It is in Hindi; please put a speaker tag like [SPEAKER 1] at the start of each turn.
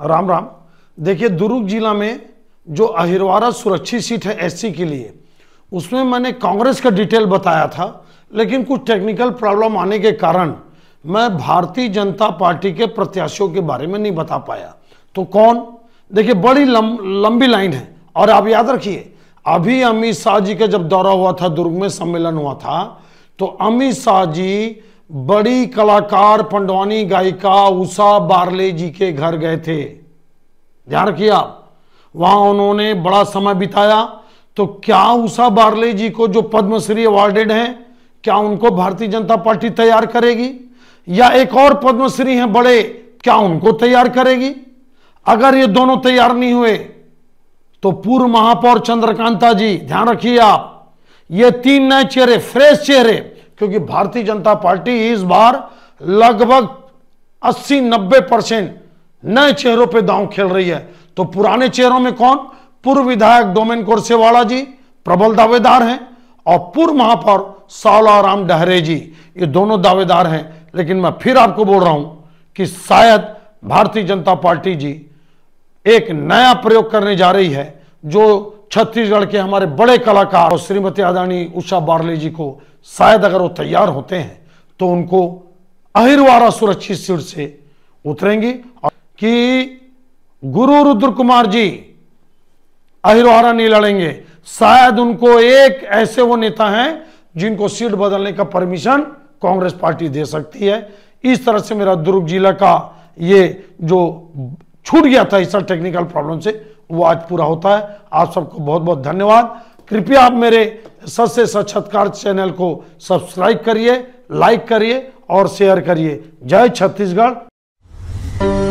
[SPEAKER 1] राम राम देखिए दुर्ग जिला में जो अहिरवारा सुरक्षित सीट है एससी के लिए उसमें मैंने कांग्रेस का डिटेल बताया था लेकिन कुछ टेक्निकल प्रॉब्लम आने के कारण मैं भारतीय जनता पार्टी के प्रत्याशियों के बारे में नहीं बता पाया तो कौन देखिए बड़ी लंब, लंबी लाइन है और आप याद रखिए अभी अमित शाह जी का जब दौरा हुआ था दुर्ग में सम्मेलन हुआ था तो अमित शाह जी बड़ी कलाकार पंडवानी गायिका उषा बारले जी के घर गए थे ध्यान रखिए आप वहां उन्होंने बड़ा समय बिताया तो क्या उषा बारले जी को जो पद्मश्री अवार्डेड हैं क्या उनको भारतीय जनता पार्टी तैयार करेगी या एक और पद्मश्री हैं बड़े क्या उनको तैयार करेगी अगर ये दोनों तैयार नहीं हुए तो पूर्व महापौर चंद्रकांता जी ध्यान रखिए आप ये तीन नए चेहरे फ्रेश चेहरे क्योंकि भारतीय जनता पार्टी इस बार लगभग 80-90 परसेंट नए चेहरों पे दांव खेल रही है तो पुराने चेहरों में कौन पूर्व विधायक डोमेन कोरसेवाला जी प्रबल दावेदार हैं और पूर्व महापौर सावलाराम डहरे जी ये दोनों दावेदार हैं लेकिन मैं फिर आपको बोल रहा हूं कि शायद भारतीय जनता पार्टी जी एक नया प्रयोग करने जा रही है जो छत्तीसगढ़ के हमारे बड़े कलाकार और श्रीमती आदानी उषा बारले जी को शायद अगर वो तैयार होते हैं तो उनको अहिरवारा सुरक्षित सीट से उतरेंगी और कि गुरु रुद्र कुमार जी अहिरवारा नहीं लड़ेंगे शायद उनको एक ऐसे वो नेता हैं जिनको सीट बदलने का परमिशन कांग्रेस पार्टी दे सकती है इस तरह से मेरा दुर्ग जिला का ये जो छूट गया था इस टेक्निकल प्रॉब्लम से वो आज पूरा होता है आप सबको बहुत बहुत धन्यवाद कृपया आप मेरे सच से सक्षतकार चैनल को सब्सक्राइब करिए लाइक करिए और शेयर करिए जय छत्तीसगढ़